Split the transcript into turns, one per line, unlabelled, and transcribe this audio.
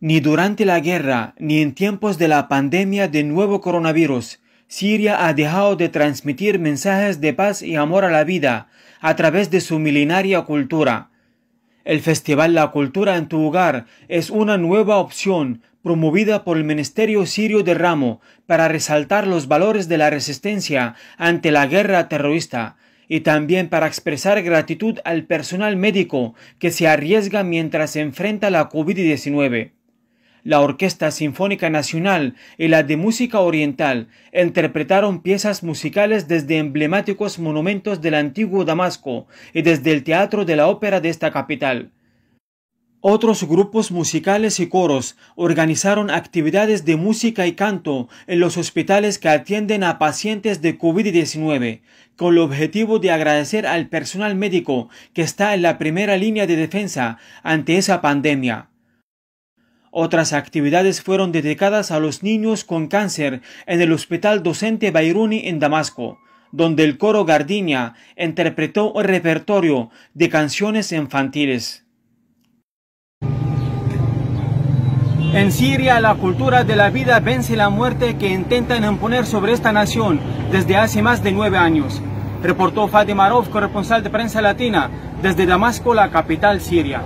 Ni durante la guerra ni en tiempos de la pandemia de nuevo coronavirus, Siria ha dejado de transmitir mensajes de paz y amor a la vida a través de su milenaria cultura. El Festival La Cultura en tu Hogar es una nueva opción promovida por el Ministerio Sirio de Ramo para resaltar los valores de la resistencia ante la guerra terrorista y también para expresar gratitud al personal médico que se arriesga mientras se enfrenta la COVID-19 la Orquesta Sinfónica Nacional y la de Música Oriental interpretaron piezas musicales desde emblemáticos monumentos del antiguo Damasco y desde el Teatro de la Ópera de esta capital. Otros grupos musicales y coros organizaron actividades de música y canto en los hospitales que atienden a pacientes de COVID-19, con el objetivo de agradecer al personal médico que está en la primera línea de defensa ante esa pandemia. Otras actividades fueron dedicadas a los niños con cáncer en el Hospital Docente Bayruni en Damasco, donde el coro Gardiña interpretó un repertorio de canciones infantiles. En Siria, la cultura de la vida vence la muerte que intentan imponer sobre esta nación desde hace más de nueve años, reportó Fatimarov, corresponsal de prensa latina, desde Damasco, la capital siria.